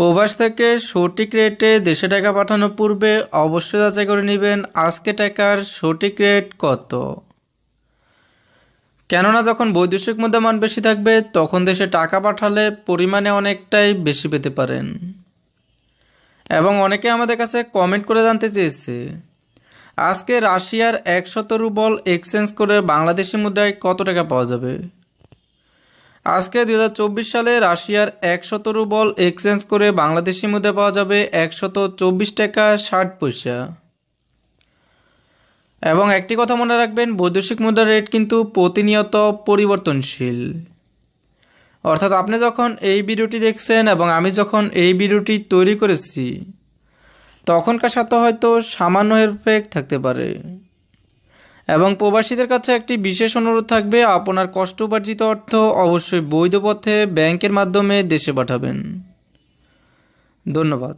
প্রবাস থেকে সঠিক রেটে দেশে টাকা পাঠানোর পূর্বে অবশ্যই যাচাই করে নেবেন আজকে টাকার সঠিক রেট কত কেননা যখন বৈদেশিক মুদ্রা মান বেশি থাকবে তখন দেশে টাকা পাঠালে পরিমাণে অনেকটাই বেশি পেতে পারেন এবং অনেকে আমাদের কাছে কমেন্ট করে জানতে চেয়েছে আজকে রাশিয়ার একশত রুবল এক্সচেঞ্জ করে বাংলাদেশি মুদ্রায় কত টাকা পাওয়া যাবে আজকে দুই সালে রাশিয়ার একশত রুবল এক্সচেঞ্জ করে বাংলাদেশি মুদ্রা পাওয়া যাবে একশত চব্বিশ টাকা ষাট পয়সা এবং একটি কথা মনে রাখবেন বৈদেশিক মুদ্রার রেট কিন্তু প্রতিনিয়ত পরিবর্তনশীল অর্থাৎ আপনি যখন এই ভিডিওটি দেখছেন এবং আমি যখন এই ভিডিওটি তৈরি করেছি তখনকার সাথে হয়তো সামান্য হেরফেক থাকতে পারে এবং প্রবাসীদের কাছে একটি বিশেষ অনুরোধ থাকবে আপনার কষ্ট উপার্জিত অর্থ অবশ্যই বৈধ পথে ব্যাংকের মাধ্যমে দেশে পাঠাবেন ধন্যবাদ